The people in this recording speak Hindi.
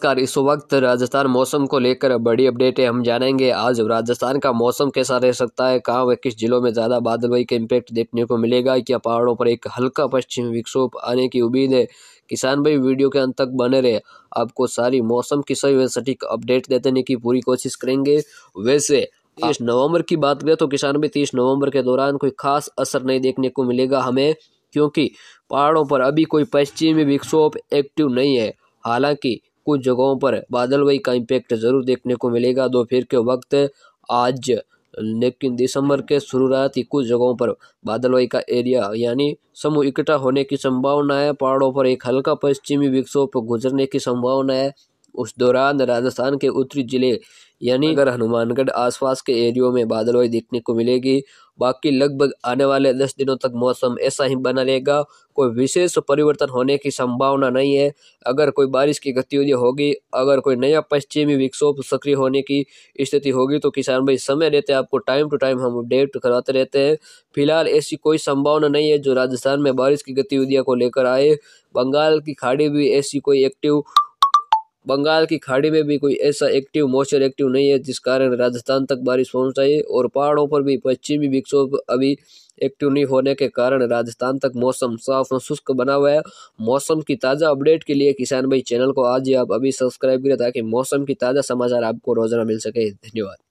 नमस्कार इस वक्त राजस्थान मौसम को लेकर बड़ी अपडेट है हम जानेंगे आज राजस्थान का मौसम कैसा रह सकता है कहाँ व किस जिलों में ज़्यादा बादलबाई का इम्पैक्ट देखने को मिलेगा क्या पहाड़ों पर एक हल्का पश्चिम विक्षोभ आने की उम्मीद है किसान भाई वीडियो के अंत तक बने रहे आपको सारी मौसम की सही व सटीक अपडेट देने की पूरी कोशिश करेंगे वैसे हाँ। तीस नवम्बर की बात करें तो किसान भाई तीस नवम्बर के दौरान कोई खास असर नहीं देखने को मिलेगा हमें क्योंकि पहाड़ों पर अभी कोई पश्चिमी विक्षोभ एक्टिव नहीं है हालांकि कुछ जगहों पर बादलवाई का इम्पेक्ट ज़रूर देखने को मिलेगा दोपहर के वक्त आज लेकिन दिसंबर के शुरुआत ही कुछ जगहों पर बादलवाई का एरिया यानी समूह इकट्ठा होने की संभावना है पहाड़ों पर एक हल्का पश्चिमी विक्षोभ गुजरने की संभावना है उस दौरान राजस्थान के उत्तरी जिले यानी अगर हनुमानगढ़ आसपास के एरियो में बादलवाई देखने को मिलेगी बाकी लगभग आने वाले दस दिनों तक मौसम ऐसा ही बना रहेगा कोई विशेष परिवर्तन होने की संभावना नहीं है अगर कोई बारिश की गतिविधि होगी अगर कोई नया पश्चिमी विक्षोभ सक्रिय होने की स्थिति होगी तो किसान भाई समय रहते आपको टाइम टू टाइम हम अपडेट कराते रहते हैं फिलहाल ऐसी कोई संभावना नहीं है जो राजस्थान में बारिश की गतिविधियों को लेकर आए बंगाल की खाड़ी भी ऐसी कोई एक्टिव बंगाल की खाड़ी में भी कोई ऐसा एक्टिव मॉइस्चर एक्टिव नहीं है जिस कारण राजस्थान तक बारिश रही है और पहाड़ों पर भी पश्चिमी विक्षोभ अभी एक्टिव नहीं होने के कारण राजस्थान तक मौसम साफ और शुष्क बना हुआ है मौसम की ताज़ा अपडेट के लिए किसान भाई चैनल को आज ही आप अभी सब्सक्राइब करें ताकि मौसम की ताज़ा समाचार आपको रोजाना मिल सके धन्यवाद